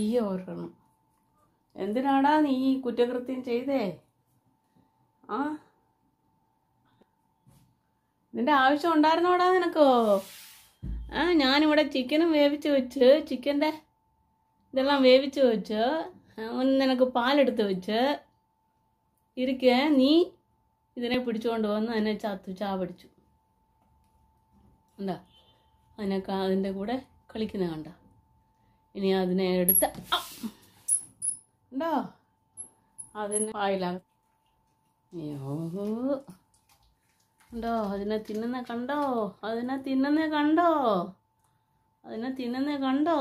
ഈ ഓർക്കണം എന്തിനാടാ നീ ഈ കുറ്റകൃത്യം ചെയ്തേ ആ നിന്റെ ആവശ്യം ഉണ്ടായിരുന്നോടാ നിനക്കോ ആ ഞാനിവിടെ ചിക്കനും വേവിച്ച് വെച്ച് ചിക്കൻ്റെ ഇതെല്ലാം വേവിച്ച് വെച്ച് നിനക്ക് പാലെടുത്ത് വെച്ച് ഇരിക്കെ നീ ഇതിനെ പിടിച്ചുകൊണ്ട് വന്ന് അതിനെ ചത്തു ചാവടിച്ചു എന്താ അതിനൊക്കെ അതിൻ്റെ കൂടെ കളിക്കുന്ന കണ്ടോ ഇനി അതിനെ എടുത്ത് ഉണ്ടോ അതിന് വായിലാകും ഉണ്ടോ അതിനെ തിന്നുന്ന കണ്ടോ അതിനെ തിന്നുന്ന കണ്ടോ അതിനെ തിന്നുന്ന കണ്ടോ